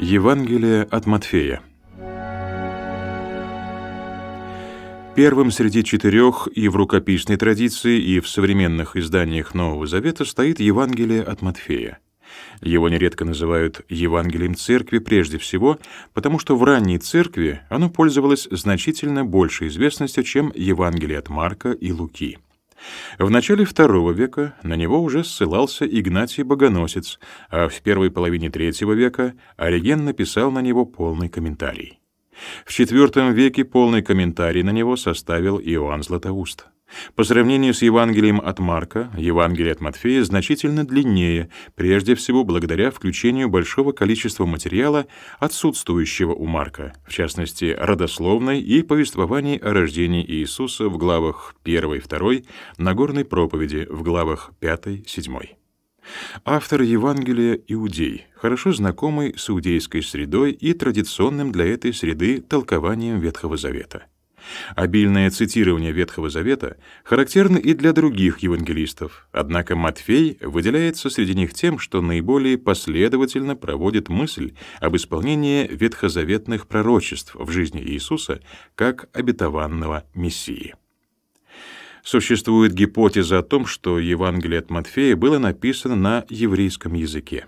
Евангелие от Матфея. Первым среди четырех и в рукописной традиции, и в современных изданиях Нового Завета стоит Евангелие от Матфея. Его нередко называют Евангелием Церкви прежде всего, потому что в ранней Церкви оно пользовалось значительно большей известностью, чем Евангелие от Марка и Луки. В начале II века на него уже ссылался Игнатий Богоносец, а в первой половине III века Ориген написал на него полный комментарий. В IV веке полный комментарий на него составил Иоанн Златоуст. По сравнению с Евангелием от Марка, Евангелие от Матфея значительно длиннее, прежде всего благодаря включению большого количества материала, отсутствующего у Марка, в частности, родословной и повествований о рождении Иисуса в главах 1-2, Нагорной проповеди в главах 5-7. Автор Евангелия — иудей, хорошо знакомый с иудейской средой и традиционным для этой среды толкованием Ветхого Завета — Обильное цитирование Ветхого Завета характерно и для других евангелистов, однако Матфей выделяется среди них тем, что наиболее последовательно проводит мысль об исполнении ветхозаветных пророчеств в жизни Иисуса как обетованного Мессии. Существует гипотеза о том, что Евангелие от Матфея было написано на еврейском языке.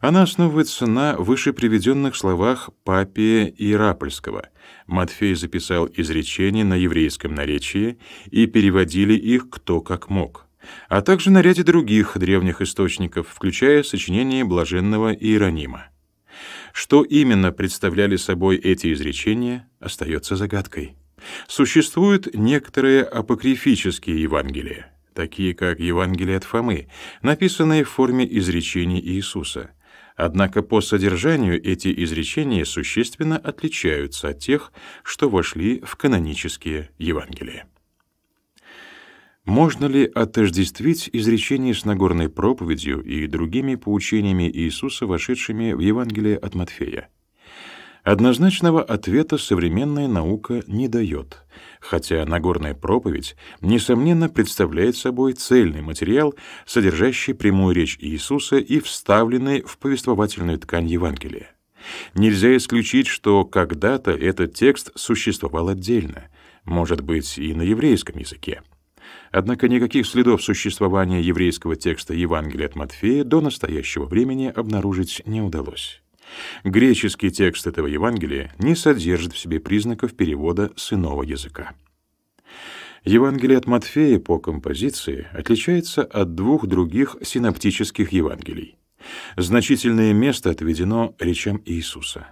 Она основывается на выше приведенных словах Папия Иерапольского. Матфей записал изречения на еврейском наречии и переводили их кто как мог а также на ряде других древних источников, включая сочинение блаженного Иеронима. Что именно представляли собой эти изречения, остается загадкой. Существуют некоторые апокрифические Евангелия такие как Евангелие от Фомы, написанные в форме изречений Иисуса. Однако по содержанию эти изречения существенно отличаются от тех, что вошли в канонические Евангелия. Можно ли отождествить изречение с Нагорной проповедью и другими поучениями Иисуса, вошедшими в Евангелие от Матфея? Однозначного ответа современная наука не дает, хотя Нагорная проповедь, несомненно, представляет собой цельный материал, содержащий прямую речь Иисуса и вставленный в повествовательную ткань Евангелия. Нельзя исключить, что когда-то этот текст существовал отдельно, может быть, и на еврейском языке. Однако никаких следов существования еврейского текста Евангелия от Матфея до настоящего времени обнаружить не удалось. Греческий текст этого Евангелия не содержит в себе признаков перевода с иного языка. Евангелие от Матфея по композиции отличается от двух других синоптических Евангелий. Значительное место отведено речам Иисуса.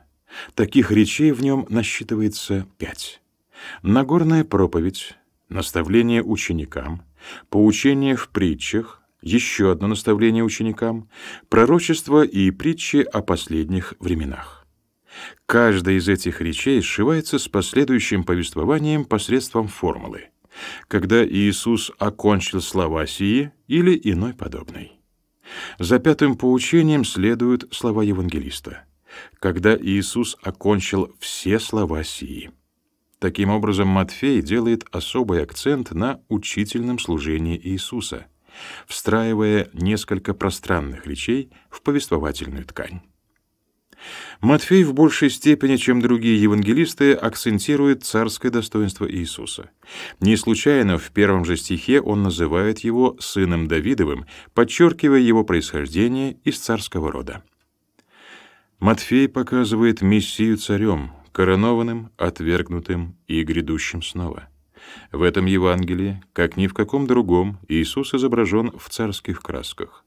Таких речей в нем насчитывается пять. Нагорная проповедь, наставление ученикам, поучение в притчах, еще одно наставление ученикам – пророчество и притчи о последних временах. Каждая из этих речей сшивается с последующим повествованием посредством формулы «когда Иисус окончил слова сии» или иной подобной. За пятым поучением следуют слова евангелиста «когда Иисус окончил все слова сии». Таким образом, Матфей делает особый акцент на учительном служении Иисуса – встраивая несколько пространных речей в повествовательную ткань. Матфей в большей степени, чем другие евангелисты, акцентирует царское достоинство Иисуса. Не случайно в первом же стихе он называет его сыном Давидовым, подчеркивая его происхождение из царского рода. Матфей показывает Мессию царем, коронованным, отвергнутым и грядущим снова. В этом Евангелии, как ни в каком другом, Иисус изображен в царских красках.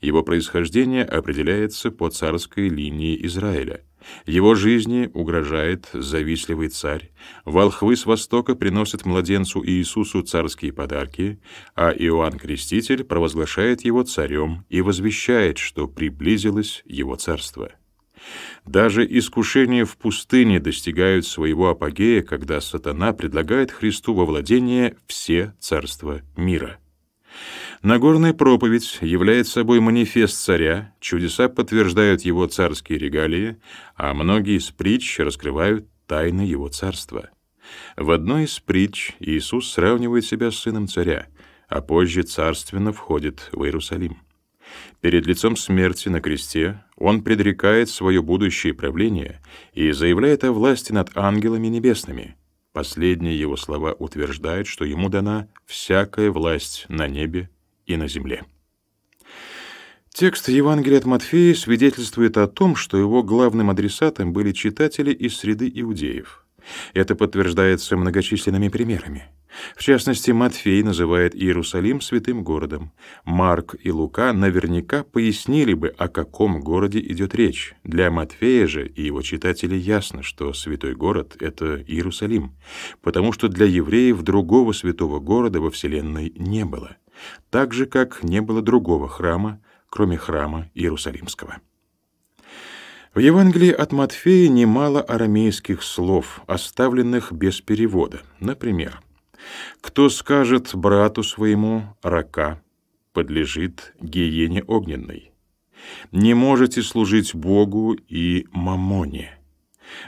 Его происхождение определяется по царской линии Израиля. Его жизни угрожает завистливый царь, волхвы с востока приносят младенцу Иисусу царские подарки, а Иоанн Креститель провозглашает его царем и возвещает, что приблизилось его царство. Даже искушения в пустыне достигают своего апогея, когда сатана предлагает Христу во владение все царства мира. Нагорная проповедь является собой манифест царя, чудеса подтверждают его царские регалии, а многие из притч раскрывают тайны его царства. В одной из притч Иисус сравнивает себя с сыном царя, а позже царственно входит в Иерусалим. Перед лицом смерти на кресте он предрекает свое будущее правление и заявляет о власти над ангелами небесными. Последние его слова утверждают, что ему дана всякая власть на небе и на земле. Текст Евангелия от Матфея свидетельствует о том, что его главным адресатом были читатели из среды иудеев — это подтверждается многочисленными примерами. В частности, Матфей называет Иерусалим святым городом. Марк и Лука наверняка пояснили бы, о каком городе идет речь. Для Матфея же и его читателей ясно, что святой город — это Иерусалим, потому что для евреев другого святого города во Вселенной не было, так же, как не было другого храма, кроме храма Иерусалимского. В Евангелии от Матфея немало арамейских слов, оставленных без перевода. Например, «Кто скажет брату своему «рака», подлежит гиене огненной. Не можете служить Богу и мамоне».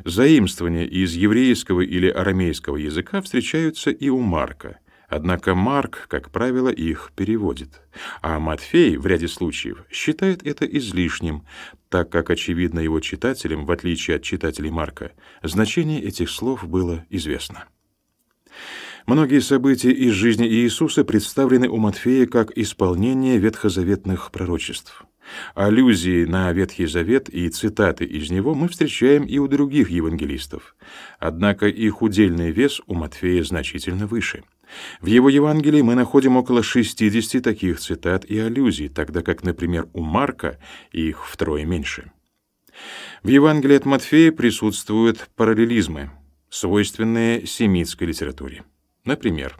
Заимствования из еврейского или арамейского языка встречаются и у Марка – Однако Марк, как правило, их переводит, а Матфей в ряде случаев считает это излишним, так как, очевидно, его читателям, в отличие от читателей Марка, значение этих слов было известно. Многие события из жизни Иисуса представлены у Матфея как исполнение ветхозаветных пророчеств. Аллюзии на Ветхий Завет и цитаты из него мы встречаем и у других евангелистов. Однако их удельный вес у Матфея значительно выше — в его Евангелии мы находим около 60 таких цитат и аллюзий, тогда как, например, у Марка их втрое меньше. В Евангелии от Матфея присутствуют параллелизмы, свойственные семитской литературе. Например,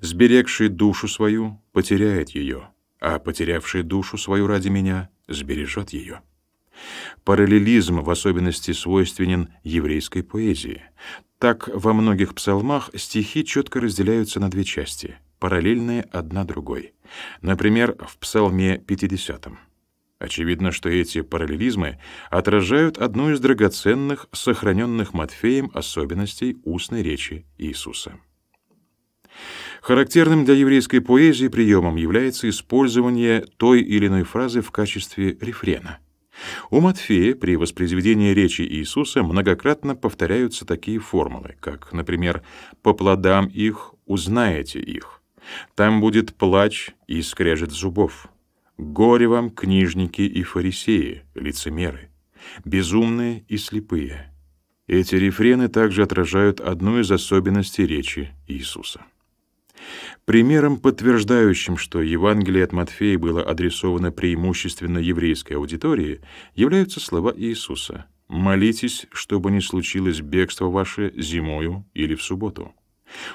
«Сберегший душу свою потеряет ее, а потерявший душу свою ради меня сбережет ее». Параллелизм в особенности свойственен еврейской поэзии. Так, во многих псалмах стихи четко разделяются на две части, параллельные одна другой. Например, в псалме 50. Очевидно, что эти параллелизмы отражают одну из драгоценных, сохраненных Матфеем особенностей устной речи Иисуса. Характерным для еврейской поэзии приемом является использование той или иной фразы в качестве рефрена — у Матфея при воспроизведении речи Иисуса многократно повторяются такие формулы, как, например, «по плодам их узнаете их», «там будет плач и скрежет зубов», «горе вам, книжники и фарисеи, лицемеры», «безумные и слепые». Эти рефрены также отражают одну из особенностей речи Иисуса. Примером, подтверждающим, что Евангелие от Матфея было адресовано преимущественно еврейской аудитории, являются слова Иисуса «Молитесь, чтобы не случилось бегство ваше зимою или в субботу».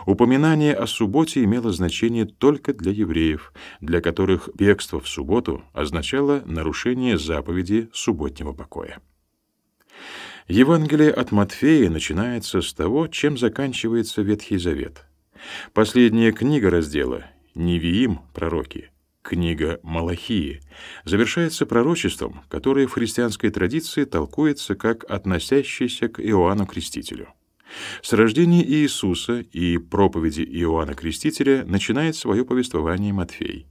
Упоминание о субботе имело значение только для евреев, для которых бегство в субботу означало нарушение заповеди субботнего покоя. Евангелие от Матфея начинается с того, чем заканчивается Ветхий Завет — Последняя книга раздела «Невиим. Пророки» книга Малахии, завершается пророчеством, которое в христианской традиции толкуется как относящееся к Иоанну Крестителю. С рождения Иисуса и проповеди Иоанна Крестителя начинает свое повествование Матфей.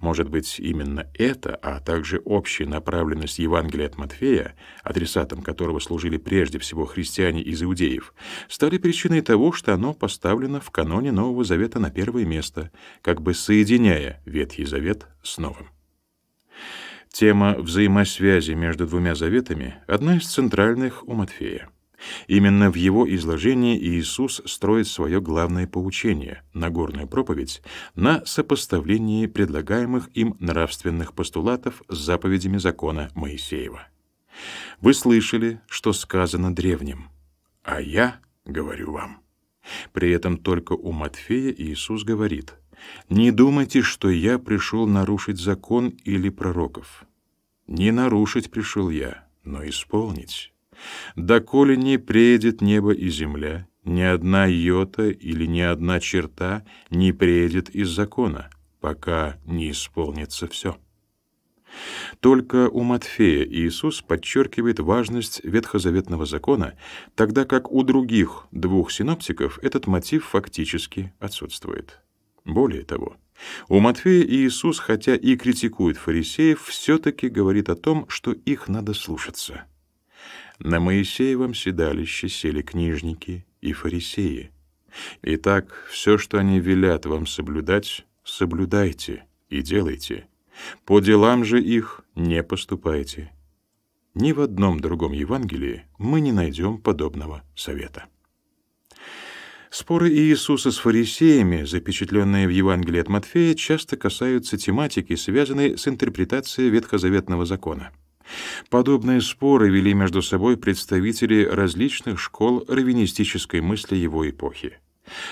Может быть, именно это, а также общая направленность Евангелия от Матфея, адресатом которого служили прежде всего христиане из иудеев, стали причиной того, что оно поставлено в каноне Нового Завета на первое место, как бы соединяя Ветхий Завет с Новым. Тема взаимосвязи между двумя заветами — одна из центральных у Матфея. Именно в его изложении Иисус строит свое главное поучение, Нагорную проповедь, на сопоставлении предлагаемых им нравственных постулатов с заповедями закона Моисеева. «Вы слышали, что сказано древним, а я говорю вам». При этом только у Матфея Иисус говорит, «Не думайте, что я пришел нарушить закон или пророков. Не нарушить пришел я, но исполнить». Доколе не преедет небо и земля, ни одна йота или ни одна черта не преедет из закона, пока не исполнится все. Только у Матфея Иисус подчеркивает важность ветхозаветного закона, тогда как у других двух синоптиков этот мотив фактически отсутствует. Более того, у Матфея Иисус, хотя и критикует фарисеев, все-таки говорит о том, что их надо слушаться — на Моисеевом седалище сели книжники и фарисеи. Итак, все, что они велят вам соблюдать, соблюдайте и делайте. По делам же их не поступайте. Ни в одном другом Евангелии мы не найдем подобного совета. Споры Иисуса с фарисеями, запечатленные в Евангелии от Матфея, часто касаются тематики, связанной с интерпретацией ветхозаветного закона — Подобные споры вели между собой представители различных школ раввинистической мысли его эпохи.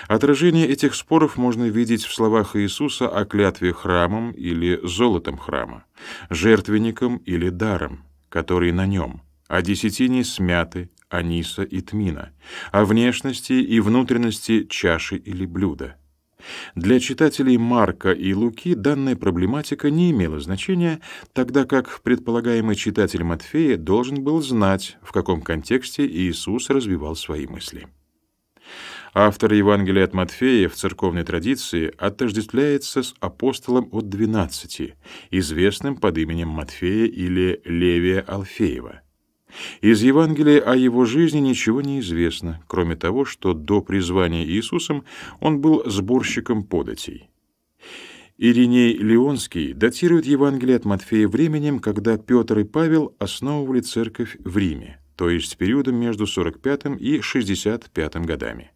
Отражение этих споров можно видеть в словах Иисуса о клятве храмом или золотом храма, жертвенником или даром, который на нем, о а десятине смяты, аниса и тмина, о а внешности и внутренности чаши или блюда. Для читателей Марка и Луки данная проблематика не имела значения, тогда как предполагаемый читатель Матфея должен был знать, в каком контексте Иисус развивал свои мысли. Автор Евангелия от Матфея в церковной традиции отождествляется с апостолом от 12, известным под именем Матфея или Левия Алфеева – из Евангелия о его жизни ничего не известно, кроме того, что до призвания Иисусом он был сборщиком податей. Ириней Леонский датирует Евангелие от Матфея временем, когда Петр и Павел основывали церковь в Риме, то есть периодом между 45 и 65 годами.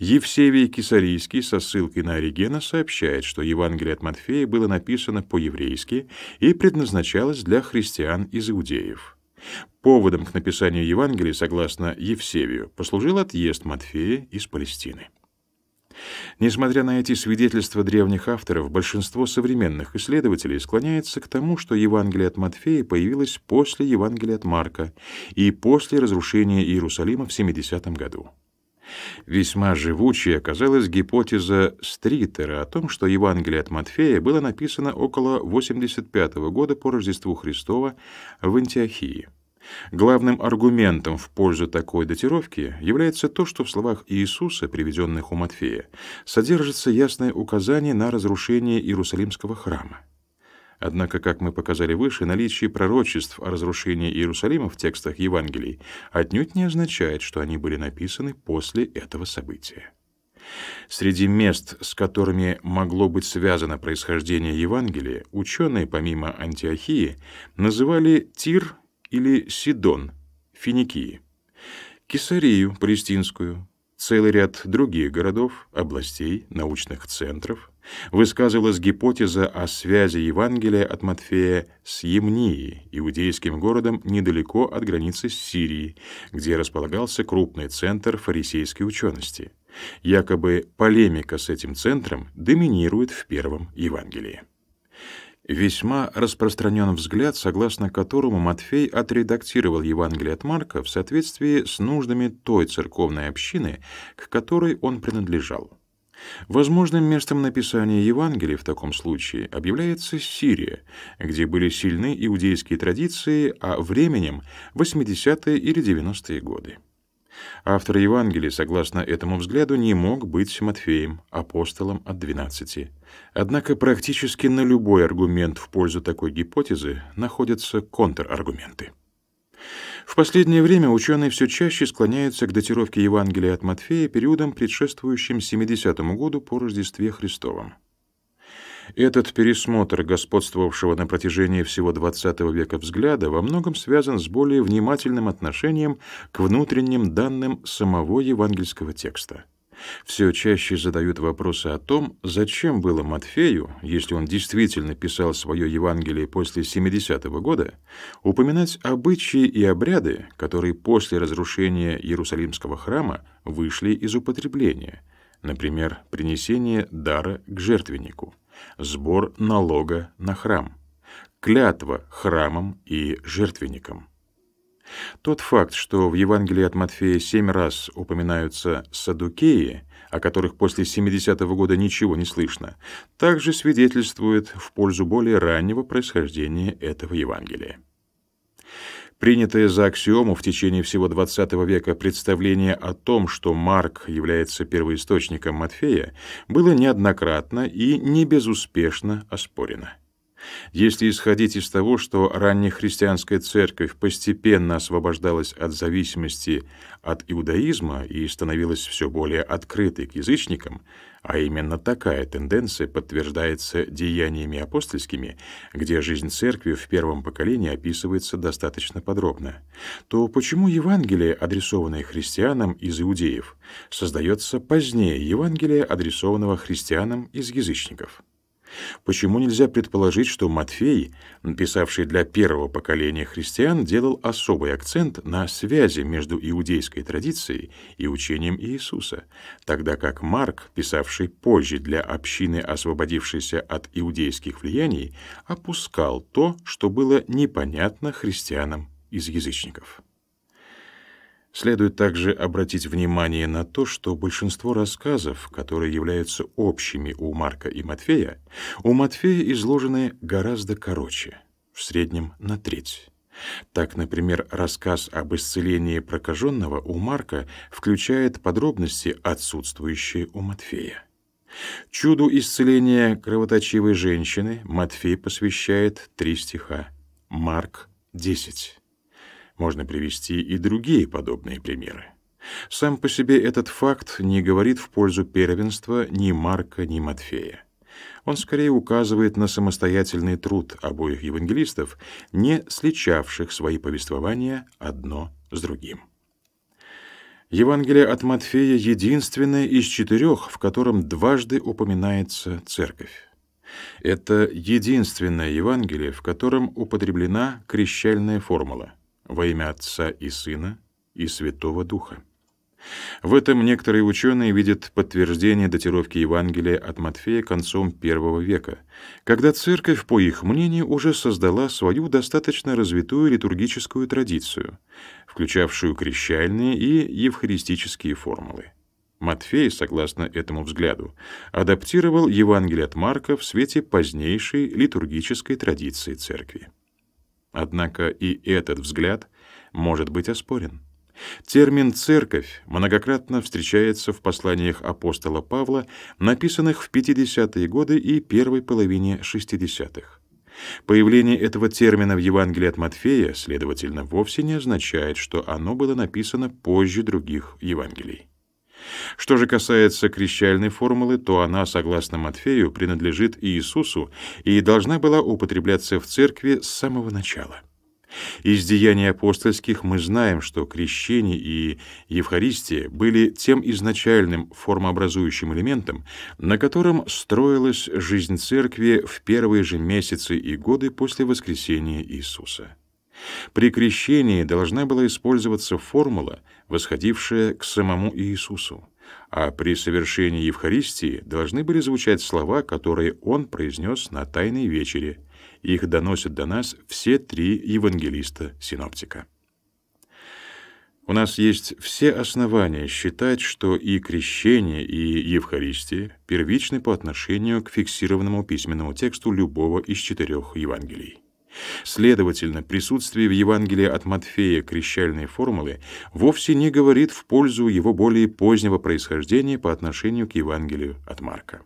Евсевий Кисарийский со ссылкой на Оригена сообщает, что Евангелие от Матфея было написано по-еврейски и предназначалось для христиан из иудеев. Поводом к написанию Евангелия, согласно Евсевию, послужил отъезд Матфея из Палестины. Несмотря на эти свидетельства древних авторов, большинство современных исследователей склоняется к тому, что Евангелие от Матфея появилось после Евангелия от Марка и после разрушения Иерусалима в 70 году. Весьма живучей оказалась гипотеза Стритера о том, что Евангелие от Матфея было написано около 85 года по Рождеству Христова в Антиохии. Главным аргументом в пользу такой датировки является то, что в словах Иисуса, приведенных у Матфея, содержится ясное указание на разрушение Иерусалимского храма. Однако, как мы показали выше, наличие пророчеств о разрушении Иерусалима в текстах Евангелий отнюдь не означает, что они были написаны после этого события. Среди мест, с которыми могло быть связано происхождение Евангелия, ученые, помимо Антиохии, называли Тир, или Сидон, Финикии, Кесарию палестинскую, целый ряд других городов, областей, научных центров, высказывалась гипотеза о связи Евангелия от Матфея с Емнией, иудейским городом недалеко от границы с Сирией, где располагался крупный центр фарисейской учености. Якобы полемика с этим центром доминирует в первом Евангелии весьма распространен взгляд, согласно которому Матфей отредактировал Евангелие от Марка в соответствии с нуждами той церковной общины, к которой он принадлежал. Возможным местом написания Евангелия в таком случае объявляется Сирия, где были сильны иудейские традиции, а временем — 80-е или 90-е годы. Автор Евангелия, согласно этому взгляду, не мог быть Матфеем, апостолом от 12. Однако практически на любой аргумент в пользу такой гипотезы находятся контраргументы. В последнее время ученые все чаще склоняются к датировке Евангелия от Матфея периодом, предшествующим 70 году по Рождестве Христовом. Этот пересмотр господствовавшего на протяжении всего XX века взгляда во многом связан с более внимательным отношением к внутренним данным самого евангельского текста. Все чаще задают вопросы о том, зачем было Матфею, если он действительно писал свое Евангелие после 70-го года, упоминать обычаи и обряды, которые после разрушения Иерусалимского храма вышли из употребления, например, принесение дара к жертвеннику сбор налога на храм, клятва храмом и жертвенником. Тот факт, что в Евангелии от Матфея семь раз упоминаются садукеи, о которых после 70-го года ничего не слышно, также свидетельствует в пользу более раннего происхождения этого Евангелия. Принятое за аксиому в течение всего XX века представление о том, что Марк является первоисточником Матфея, было неоднократно и не безуспешно оспорено. Если исходить из того, что раннехристианская церковь постепенно освобождалась от зависимости от иудаизма и становилась все более открытой к язычникам, а именно такая тенденция подтверждается деяниями апостольскими, где жизнь церкви в первом поколении описывается достаточно подробно, то почему Евангелие, адресованное христианам из иудеев, создается позднее Евангелия, адресованного христианам из язычников? Почему нельзя предположить, что Матфей, написавший для первого поколения христиан, делал особый акцент на связи между иудейской традицией и учением Иисуса, тогда как Марк, писавший позже для общины, освободившейся от иудейских влияний, опускал то, что было непонятно христианам из язычников? Следует также обратить внимание на то, что большинство рассказов, которые являются общими у Марка и Матфея, у Матфея изложены гораздо короче, в среднем на треть. Так, например, рассказ об исцелении прокаженного у Марка включает подробности, отсутствующие у Матфея. Чуду исцеления кровоточивой женщины Матфей посвящает три стиха, Марк — десять. Можно привести и другие подобные примеры. Сам по себе этот факт не говорит в пользу первенства ни Марка, ни Матфея. Он скорее указывает на самостоятельный труд обоих евангелистов, не сличавших свои повествования одно с другим. Евангелие от Матфея единственное из четырех, в котором дважды упоминается церковь. Это единственное Евангелие, в котором употреблена крещальная формула – во имя Отца и Сына и Святого Духа. В этом некоторые ученые видят подтверждение датировки Евангелия от Матфея концом I века, когда церковь, по их мнению, уже создала свою достаточно развитую литургическую традицию, включавшую крещальные и евхаристические формулы. Матфей, согласно этому взгляду, адаптировал Евангелие от Марка в свете позднейшей литургической традиции церкви. Однако и этот взгляд может быть оспорен. Термин «церковь» многократно встречается в посланиях апостола Павла, написанных в 50-е годы и первой половине 60-х. Появление этого термина в Евангелии от Матфея, следовательно, вовсе не означает, что оно было написано позже других Евангелий. Что же касается крещальной формулы, то она, согласно Матфею, принадлежит Иисусу и должна была употребляться в церкви с самого начала. Из деяний апостольских мы знаем, что крещение и Евхаристия были тем изначальным формообразующим элементом, на котором строилась жизнь церкви в первые же месяцы и годы после воскресения Иисуса. При крещении должна была использоваться формула, восходившая к самому Иисусу, а при совершении Евхаристии должны были звучать слова, которые он произнес на Тайной вечере. Их доносят до нас все три евангелиста-синоптика. У нас есть все основания считать, что и крещение, и Евхаристия первичны по отношению к фиксированному письменному тексту любого из четырех Евангелий. Следовательно, присутствие в Евангелии от Матфея крещальной формулы вовсе не говорит в пользу его более позднего происхождения по отношению к Евангелию от Марка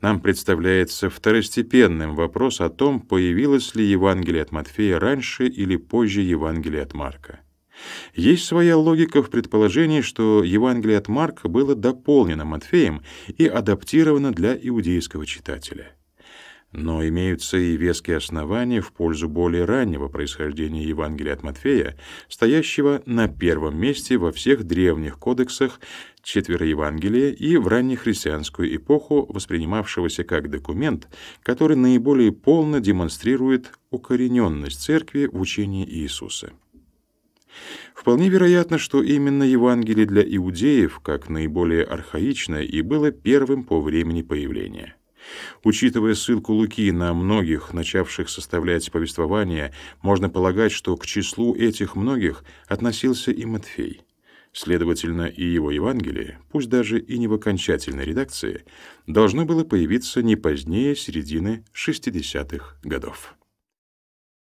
нам представляется второстепенным вопрос о том, появилось ли Евангелие от Матфея раньше или позже Евангелие от Марка. Есть своя логика в предположении, что Евангелие от Марка было дополнено Матфеем и адаптировано для иудейского читателя но имеются и веские основания в пользу более раннего происхождения Евангелия от Матфея, стоящего на первом месте во всех древних кодексах Четвероевангелия и в раннехристианскую эпоху, воспринимавшегося как документ, который наиболее полно демонстрирует укорененность Церкви в учении Иисуса. Вполне вероятно, что именно Евангелие для иудеев, как наиболее архаичное, и было первым по времени появления. Учитывая ссылку Луки на многих, начавших составлять повествование, можно полагать, что к числу этих многих относился и Матфей. Следовательно, и его Евангелие, пусть даже и не в окончательной редакции, должно было появиться не позднее середины 60-х годов.